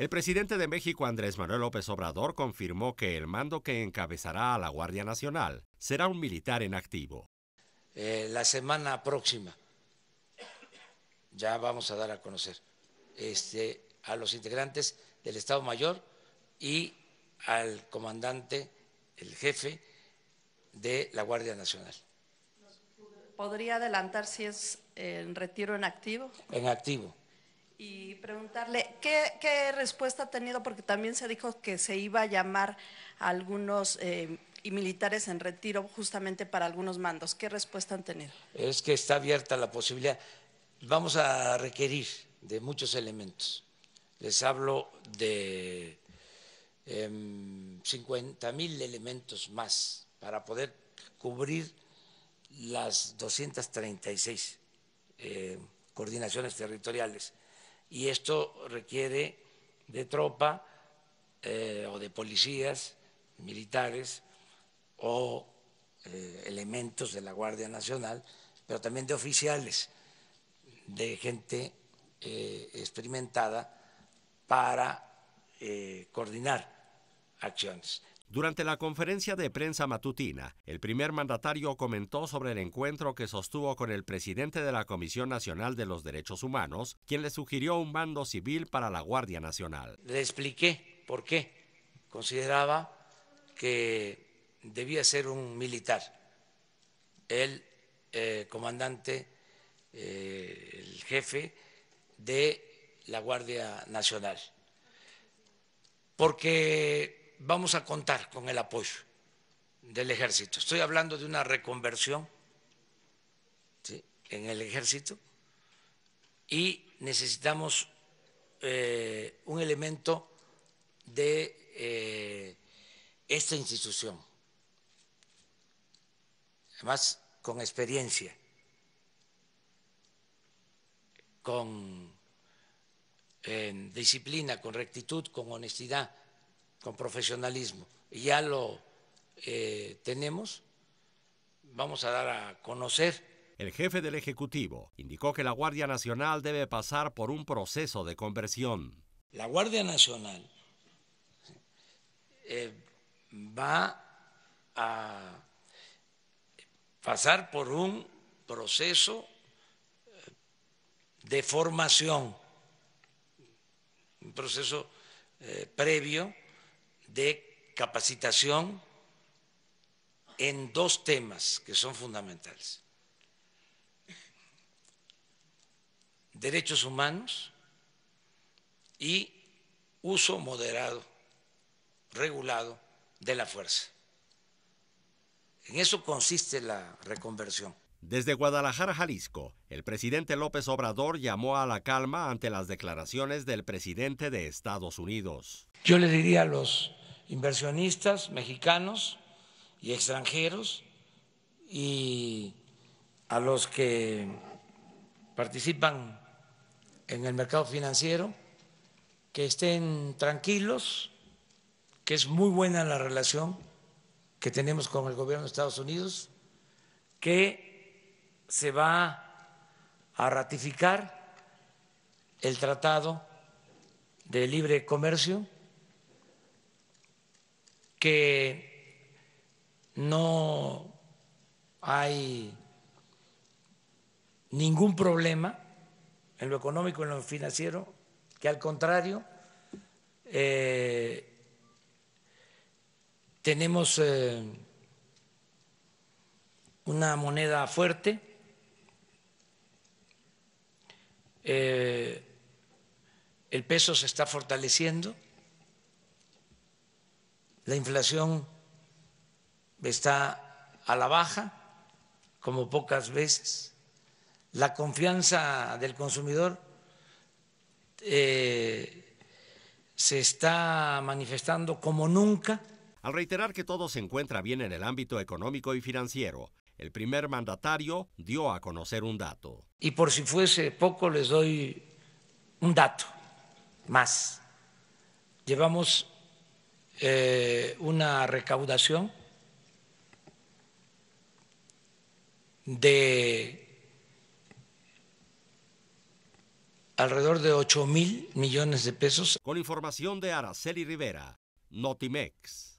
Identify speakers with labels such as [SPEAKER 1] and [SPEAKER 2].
[SPEAKER 1] El presidente de México, Andrés Manuel López Obrador, confirmó que el mando que encabezará a la Guardia Nacional será un militar en activo.
[SPEAKER 2] Eh, la semana próxima ya vamos a dar a conocer este, a los integrantes del Estado Mayor y al comandante, el jefe de la Guardia Nacional.
[SPEAKER 1] ¿Podría adelantar si es en retiro en activo?
[SPEAKER 2] En activo
[SPEAKER 1] y preguntarle qué, respuesta ha tenido, porque también se dijo que se iba a llamar a algunos eh, y militares en retiro justamente para algunos mandos. ¿Qué respuesta han tenido?
[SPEAKER 2] Es que está abierta la posibilidad. Vamos a requerir de muchos elementos. Les hablo de eh, em, 50 mil elementos más para poder cubrir las 236 eh, coordinaciones territoriales y esto requiere de tropa eh, o de policías militares o eh, elementos de la Guardia Nacional, pero también de oficiales, de gente eh, experimentada para coordinar acciones.
[SPEAKER 1] Durante la conferencia de prensa matutina, el primer mandatario comentó sobre el encuentro que sostuvo con el presidente de la Comisión Nacional de los Derechos Humanos, quien le sugirió un mando civil para la Guardia Nacional.
[SPEAKER 2] Le expliqué por qué consideraba que debía ser un militar el eh, comandante, eh, el jefe de la Guardia Nacional, porque vamos a contar con el apoyo del ejército. Estoy hablando de una reconversión en el ejército y necesitamos eh, un elemento de eh, esta institución, además con experiencia, con eh, disciplina, con rectitud, con honestidad con profesionalismo. ya lo eh, tenemos, vamos a dar a
[SPEAKER 1] conocer. El jefe del Ejecutivo indicó que la Guardia Nacional debe pasar por un proceso de conversión.
[SPEAKER 2] La Guardia Nacional eh, va a pasar por un proceso eh, de formación, un proceso previo de capacitación en dos temas que son fundamentales. Derechos humanos y uso moderado, regulado de la fuerza. En eso consiste la reconversión.
[SPEAKER 1] Desde Guadalajara, Jalisco, el presidente López Obrador llamó a la calma ante las declaraciones del presidente de Estados Unidos.
[SPEAKER 2] Yo le diría a los inversionistas mexicanos y extranjeros y a los que participan en el mercado financiero, que estén tranquilos, que es muy buena la relación que tenemos con el gobierno de Estados Unidos, que se va a ratificar el Tratado de Libre Comercio que no hay ningún problema en lo económico, en lo financiero, que al contrario, eh, tenemos eh, una moneda fuerte, eh, el peso se está fortaleciendo. La inflación está a la baja, como pocas veces. La confianza del consumidor eh, se está manifestando como nunca.
[SPEAKER 1] Al reiterar que todo se encuentra bien en el ámbito económico y financiero, el primer mandatario dio a conocer un dato. Y por si fuese poco, les doy
[SPEAKER 2] un dato más. Llevamos eh, una recaudación de alrededor de
[SPEAKER 1] 8 mil millones de pesos. Con información de Araceli Rivera, Notimex.